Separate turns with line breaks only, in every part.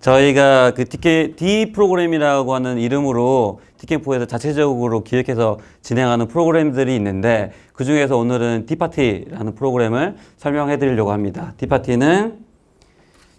저희가 그 DK, D 프로그램이라고 하는 이름으로 디캠포에서 자체적으로 기획해서 진행하는 프로그램들이 있는데 그 중에서 오늘은 디파티라는 프로그램을 설명해 드리려고 합니다. 디파티는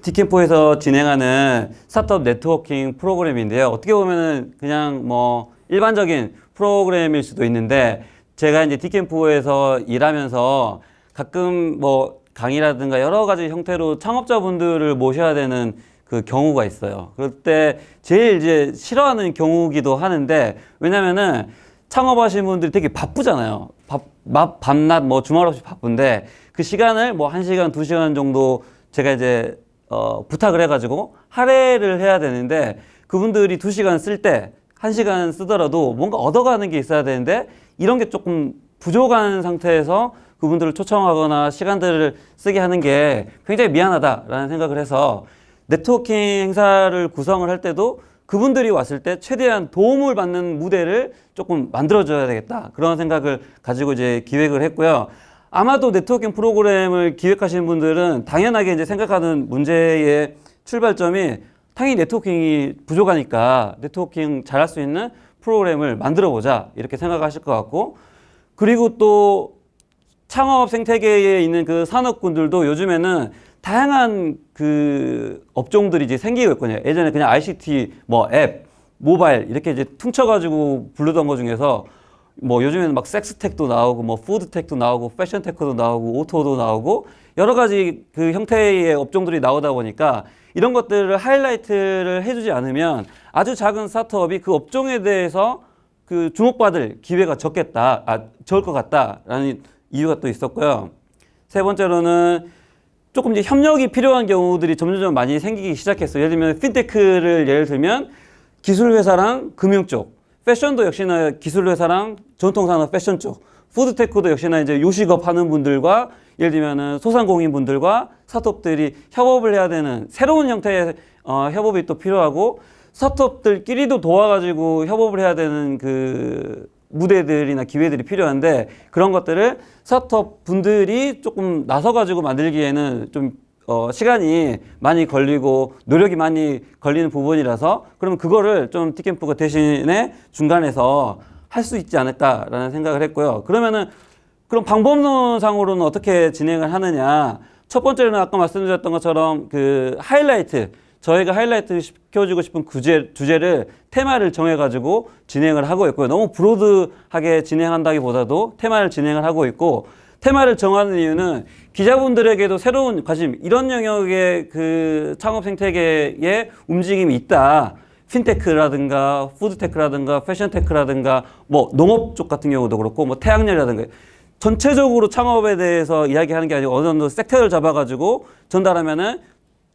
디캠포에서 진행하는 스타트업 네트워킹 프로그램인데요. 어떻게 보면은 그냥 뭐 일반적인 프로그램일 수도 있는데 제가 이제 디캠포에서 일하면서 가끔 뭐 강의라든가 여러 가지 형태로 창업자분들을 모셔야 되는 그 경우가 있어요. 그때 럴 제일 이제 싫어하는 경우기도 하는데 왜냐면은 창업하시는 분들이 되게 바쁘잖아요. 밥, 밤낮 뭐 주말 없이 바쁜데 그 시간을 뭐 한시간두시간 정도 제가 이제 어, 부탁을 해가지고 할애를 해야 되는데 그분들이 두시간 쓸 때 한시간 쓰더라도 뭔가 얻어가는 게 있어야 되는데 이런 게 조금 부족한 상태에서 그분들을 초청하거나 시간들을 쓰게 하는 게 굉장히 미안하다라는 생각을 해서 네트워킹 행사를 구성을 할 때도 그분들이 왔을 때 최대한 도움을 받는 무대를 조금 만들어줘야 되겠다. 그런 생각을 가지고 이제 기획을 했고요. 아마도 네트워킹 프로그램을 기획하시는 분들은 당연하게 이제 생각하는 문제의 출발점이 당연히 네트워킹이 부족하니까 네트워킹 잘할 수 있는 프로그램을 만들어 보자. 이렇게 생각하실 것 같고 그리고 또 창업 생태계에 있는 그 산업군들도 요즘에는 다양한 그 업종들이 이제 생기고 있거든요. 예전에 그냥 ICT, 뭐 앱, 모바일 이렇게 이제 퉁쳐가지고 부르던 것 중에서 뭐 요즘에는 막 섹스텍도 나오고 뭐 푸드텍도 나오고 패션테크도 나오고 오토도 나오고 여러 가지 그 형태의 업종들이 나오다 보니까 이런 것들을 하이라이트를 해주지 않으면 아주 작은 스타트업이 그 업종에 대해서 그 주목받을 기회가 적겠다, 아, 적을 것 같다라는 이유가 또 있었고요. 세 번째로는 조금 이제 협력이 필요한 경우들이 점점점 많이 생기기 시작했어요. 예를 들면 핀테크를 예를 들면 기술회사랑 금융 쪽, 패션도 역시나 기술회사랑 전통산업 패션 쪽, 푸드테크도 역시나 이제 요식업 하는 분들과 예를 들면은 소상공인 분들과 스타트업들이 협업을 해야 되는 새로운 형태의 어, 협업이 또 필요하고 스타트업들끼리도 도와가지고 협업을 해야 되는 그 무대들이나 기회들이 필요한데 그런 것들을 스타트업 분들이 조금 나서가지고 만들기에는 좀 어, 시간이 많이 걸리고 노력이 많이 걸리는 부분이라서 그러면 그거를 좀 티캠프가 대신에 중간에서 할 수 있지 않을까라는 생각을 했고요. 그러면은 그럼 방법론상으로는 어떻게 진행을 하느냐. 첫 번째는 아까 말씀드렸던 것처럼 그 하이라이트 저희가 하이라이트 시켜주고 싶은 구제, 주제를 테마를 정해가지고 진행을 하고 있고요. 너무 브로드하게 진행한다기보다도 테마를 진행을 하고 있고 테마를 정하는 이유는 기자분들에게도 새로운 관심, 이런 영역의 그 창업 생태계의 움직임이 있다. 핀테크라든가 푸드테크라든가 패션테크라든가 뭐 농업 쪽 같은 경우도 그렇고 뭐 태양열이라든가 전체적으로 창업에 대해서 이야기하는 게 아니고 어느 정도 섹터를 잡아가지고 전달하면은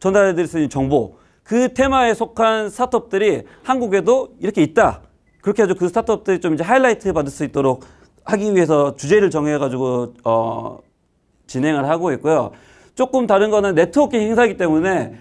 전달해 드릴 수 있는 정보 그 테마에 속한 스타트업들이 한국에도 이렇게 있다. 그렇게 해서 그 스타트업들이 좀 이제 하이라이트 받을 수 있도록 하기 위해서 주제를 정해가지고 어, 진행을 하고 있고요. 조금 다른 거는 네트워킹 행사이기 때문에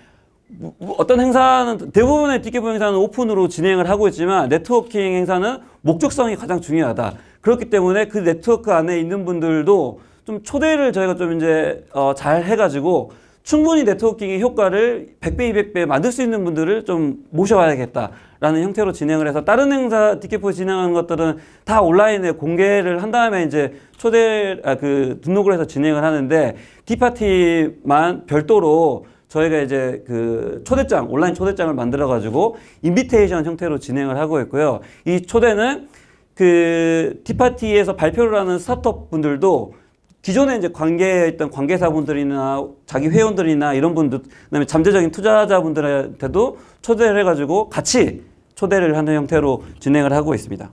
어떤 행사는 대부분의 티켓보 행사는 오픈으로 진행을 하고 있지만 네트워킹 행사는 목적성이 가장 중요하다. 그렇기 때문에 그 네트워크 안에 있는 분들도 좀 초대를 저희가 좀 이제 어, 잘 해가지고 충분히 네트워킹의 효과를 100배, 200배 만들 수 있는 분들을 좀 모셔와야겠다라는 형태로 진행을 해서 다른 행사 티켓포 진행하는 것들은 다 온라인에 공개를 한 다음에 이제 초대 아, 그 등록을 해서 진행을 하는데 디파티만 별도로 저희가 이제 그 초대장 온라인 초대장을 만들어 가지고 인비테이션 형태로 진행을 하고 있고요. 이 초대는 그 티파티에서 발표를 하는 스타트업 분들도 기존에 이제 관계했던 관계사분들이나 자기 회원들이나 이런 분들, 그다음에 잠재적인 투자자분들한테도 초대를 해가지고 같이 초대를 하는 형태로 진행을 하고 있습니다.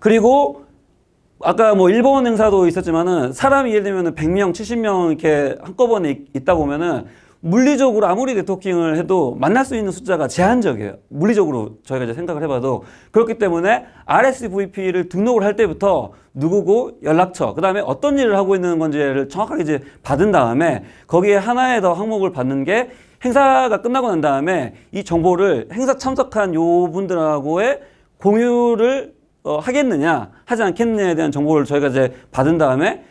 그리고 아까 뭐 일본 행사도 있었지만은 사람이 예를 들면 100명, 70명 이렇게 한꺼번에 있다 보면은 물리적으로 아무리 네트워킹을 해도 만날 수 있는 숫자가 제한적이에요. 물리적으로 저희가 이제 생각을 해봐도 그렇기 때문에 RSVP를 등록을 할 때부터 누구고 연락처 그 다음에 어떤 일을 하고 있는 건지를 정확하게 이제 받은 다음에 거기에 하나의 더 항목을 받는 게 행사가 끝나고 난 다음에 이 정보를 행사 참석한 요 분들하고의 공유를 어, 하겠느냐 하지 않겠느냐에 대한 정보를 저희가 이제 받은 다음에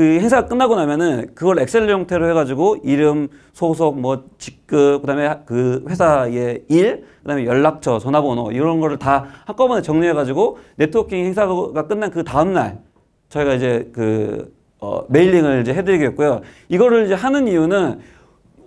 그 행사가 끝나고 나면은 그걸 엑셀 형태로 해가지고 이름, 소속, 뭐 직급, 그다음에 그 회사의 일, 그다음에 연락처, 전화번호 이런 거를 다 한꺼번에 정리해가지고 네트워킹 행사가 끝난 그 다음 날 저희가 이제 그 어, 메일링을 이제 해드리겠고요. 이거를 이제 하는 이유는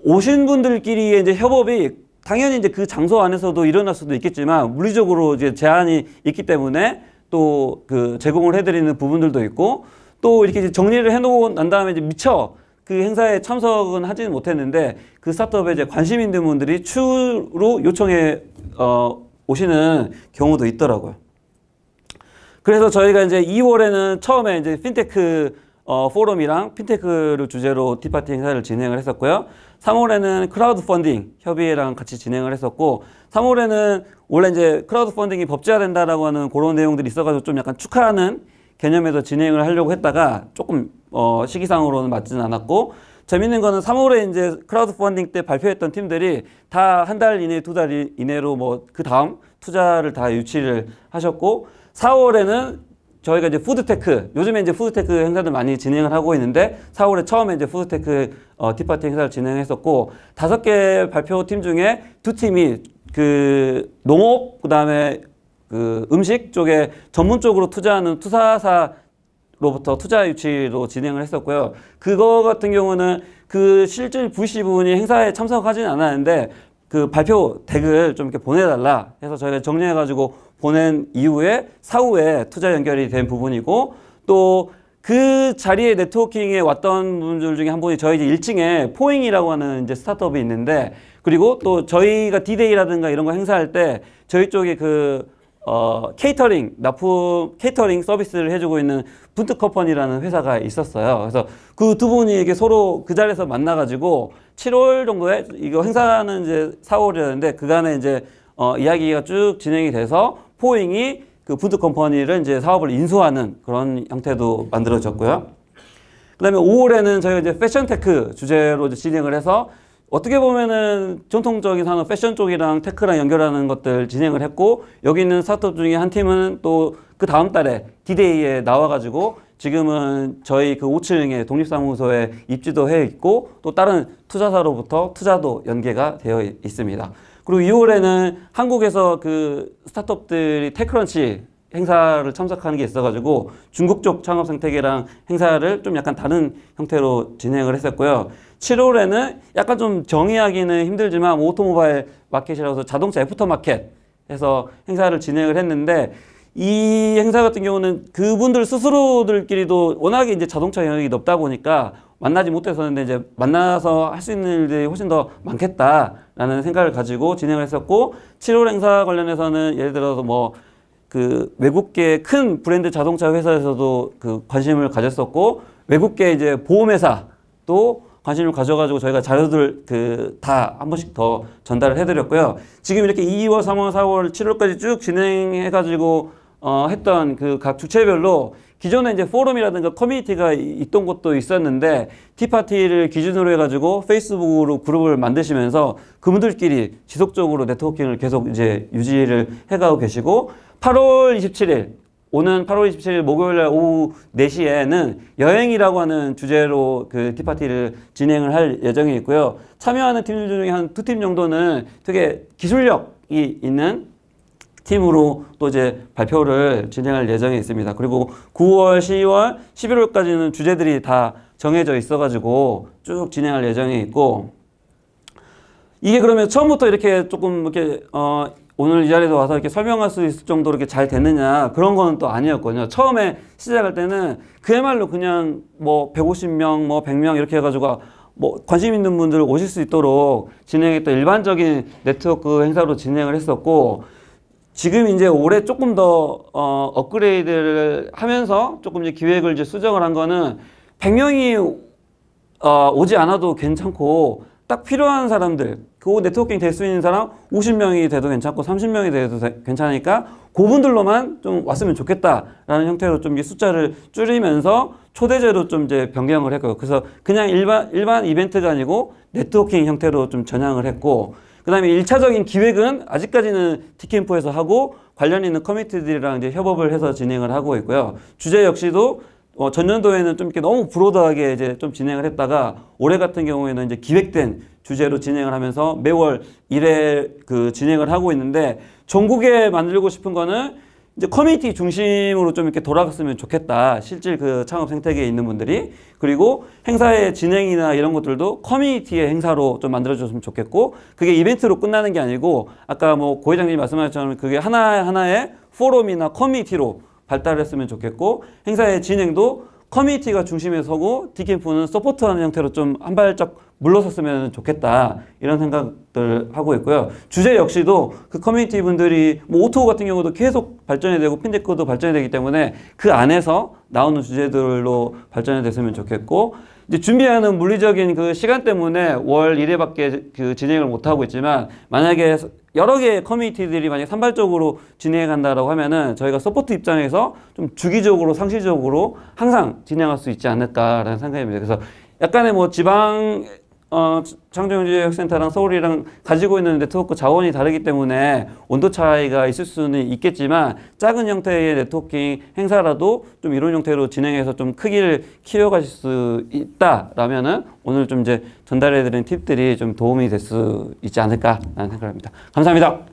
오신 분들끼리의 이제 협업이 당연히 이제 그 장소 안에서도 일어날 수도 있겠지만 물리적으로 이제 제한이 있기 때문에 또 그 제공을 해드리는 부분들도 있고 또 이렇게 정리를 해놓고 난 다음에 이제 미처 그 행사에 참석은 하지는 못했는데 그 스타트업에 이제 관심 있는 분들이 추로 요청해 어, 오시는 경우도 있더라고요. 그래서 저희가 이제 2월에는 처음에 이제 핀테크 어, 포럼이랑 핀테크를 주제로 티파티 행사를 진행을 했었고요. 3월에는 크라우드 펀딩 협의회랑 같이 진행을 했었고 3월에는 원래 이제 크라우드 펀딩이 법제화된다라고 하는 그런 내용들이 있어가지고 좀 약간 축하하는 개념에서 진행을 하려고 했다가 조금 어, 시기상으로는 맞지는 않았고 재밌는 거는 3월에 이제 크라우드 펀딩 때 발표했던 팀들이 다 한 달 이내, 두 달 이내로 뭐 그 다음 투자를 다 유치를 하셨고 4월에는 저희가 이제 푸드테크 요즘에 이제 푸드테크 행사들 많이 진행을 하고 있는데 4월에 처음에 이제 푸드테크 어, 티파티 행사를 진행했었고 다섯 개 발표 팀 중에 두 팀이 그 농업 그다음에 그 음식 쪽에 전문적으로 투자하는 투자사로부터 투자 유치로 진행을 했었고요. 그거 같은 경우는 그 실질 부시 부분이 행사에 참석하지는 않았는데 그 발표 덱을 좀 이렇게 보내달라 해서 저희가 정리해가지고 보낸 이후에 사후에 투자 연결이 된 부분이고 또 그 자리에 네트워킹에 왔던 분들 중에 한 분이 저희 이제 1층에 포잉이라고 하는 이제 스타트업이 있는데 그리고 또 저희가 디데이라든가 이런 거 행사할 때 저희 쪽에 그 어, 케이터링 납품 케이터링 서비스를 해주고 있는 분트 컴퍼니라는 회사가 있었어요. 그래서 그 두 분이 이게 서로 그 자리에서 만나가지고 7월 정도에 이거 행사는 이제 4월이었는데 그간에 이제 어, 이야기가 쭉 진행이 돼서 포잉이 그 분트 컴퍼니를 이제 사업을 인수하는 그런 형태도 만들어졌고요. 그 다음에 5월에는 저희가 이제 패션테크 주제로 이제 진행을 해서 어떻게 보면은 전통적인 산업 패션 쪽이랑 테크랑 연결하는 것들 진행을 했고 여기 있는 스타트업 중에 한 팀은 또 그 다음 달에 디데이에 나와가지고 지금은 저희 그 5층의 독립사무소에 입지도 해 있고 또 다른 투자사로부터 투자도 연계가 되어 있습니다. 그리고 2월에는 한국에서 그 스타트업들이 테크런치 행사를 참석하는 게 있어가지고 중국 쪽 창업 생태계랑 행사를 좀 약간 다른 형태로 진행을 했었고요. 7월에는 약간 좀 정의하기는 힘들지만 오토모바일 마켓이라서 자동차 애프터 마켓 해서 행사를 진행을 했는데 이 행사 같은 경우는 그분들 스스로들끼리도 워낙에 이제 자동차 영역이 높다 보니까 만나지 못했었는데 이제 만나서 할 수 있는 일들이 훨씬 더 많겠다라는 생각을 가지고 진행을 했었고 7월 행사 관련해서는 예를 들어서 뭐그 외국계 큰 브랜드 자동차 회사에서도 그 관심을 가졌었고 외국계 이제 보험회사 도 관심을 가져가지고 저희가 자료들 그 다 한 번씩 더 전달을 해드렸고요. 지금 이렇게 2월, 3월, 4월, 7월까지 쭉 진행해가지고 어 했던 그 각 주체별로 기존에 이제 포럼이라든가 커뮤니티가 있던 것도 있었는데 티파티를 기준으로 해가지고 페이스북으로 그룹을 만드시면서 그분들끼리 지속적으로 네트워킹을 계속 이제 유지를 해가고 계시고 8월 27일 오는 8월 27일 목요일 날 오후 4시에는 여행이라고 하는 주제로 그 티파티를 진행을 할 예정이 있고요. 참여하는 팀들 중에 한 두 팀 정도는 되게 기술력이 있는 팀으로 또 이제 발표를 진행할 예정에 있습니다. 그리고 9월, 10월, 11월까지는 주제들이 다 정해져 있어가지고 쭉 진행할 예정에 있고 이게 그러면 처음부터 이렇게 조금 이렇게 어 오늘 이 자리에서 와서 이렇게 설명할 수 있을 정도로 이렇게 잘 됐느냐 그런 거는 또 아니었거든요. 처음에 시작할 때는 그야말로 그냥 뭐 150명, 뭐 100명 이렇게 해가지고 뭐 관심 있는 분들 오실 수 있도록 진행했던 일반적인 네트워크 행사로 진행을 했었고 지금 이제 올해 조금 더 어, 업그레이드를 하면서 조금 이제 기획을 이제 수정을 한 거는 100명이 어, 오지 않아도 괜찮고 딱 필요한 사람들 그 네트워킹 될 수 있는 사람 50명이 돼도 괜찮고 30명이 돼도 괜찮으니까 그분들로만 좀 왔으면 좋겠다라는 형태로 좀이 숫자를 줄이면서 초대제로 좀 이제 변경을 했고요. 그래서 그냥 일반 일반 이벤트가 아니고 네트워킹 형태로 좀 전향을 했고 그 다음에 1차적인 기획은 아직까지는 티캠프에서 하고 관련 있는 커뮤니티들이랑 이제 협업을 해서 진행을 하고 있고요. 주제 역시도 어, 전년도에는 좀 이렇게 너무 브로드하게 이제 좀 진행을 했다가 올해 같은 경우에는 이제 기획된 주제로 진행을 하면서 매월 1회 그 진행을 하고 있는데 전국에 만들고 싶은 거는 이제 커뮤니티 중심으로 좀 이렇게 돌아갔으면 좋겠다. 실질 그 창업 생태계에 있는 분들이. 그리고 행사의 진행이나 이런 것들도 커뮤니티의 행사로 좀 만들어줬으면 좋겠고, 그게 이벤트로 끝나는 게 아니고, 아까 뭐 고회장님이 말씀하셨처럼 그게 하나하나의 포럼이나 커뮤니티로 발달했으면 좋겠고, 행사의 진행도 커뮤니티가 중심에 서고 디캠프는 서포트하는 형태로 좀한 발짝 물러섰으면 좋겠다 이런 생각들 하고 있고요. 주제 역시도 그 커뮤니티 분들이 뭐 오토 같은 경우도 계속 발전이 되고 핀테크도 발전이 되기 때문에 그 안에서 나오는 주제들로 발전이 됐으면 좋겠고 이제 준비하는 물리적인 그 시간 때문에 월 1회밖에 그 진행을 못 하고 있지만 만약에 여러 개의 커뮤니티들이 만약 산발적으로 진행한다라고 하면은 저희가 서포트 입장에서 좀 주기적으로 상시적으로 항상 진행할 수 있지 않을까라는 생각입니다. 그래서 약간의 뭐 지방 어, 창조경제역센터랑 서울이랑 가지고 있는 네트워크 자원이 다르기 때문에 온도 차이가 있을 수는 있겠지만 작은 형태의 네트워킹 행사라도 좀 이런 형태로 진행해서 좀 크기를 키워가실 수 있다라면은 오늘 좀 이제 전달해드린 팁들이 좀 도움이 될 수 있지 않을까라는 생각을 합니다. 감사합니다.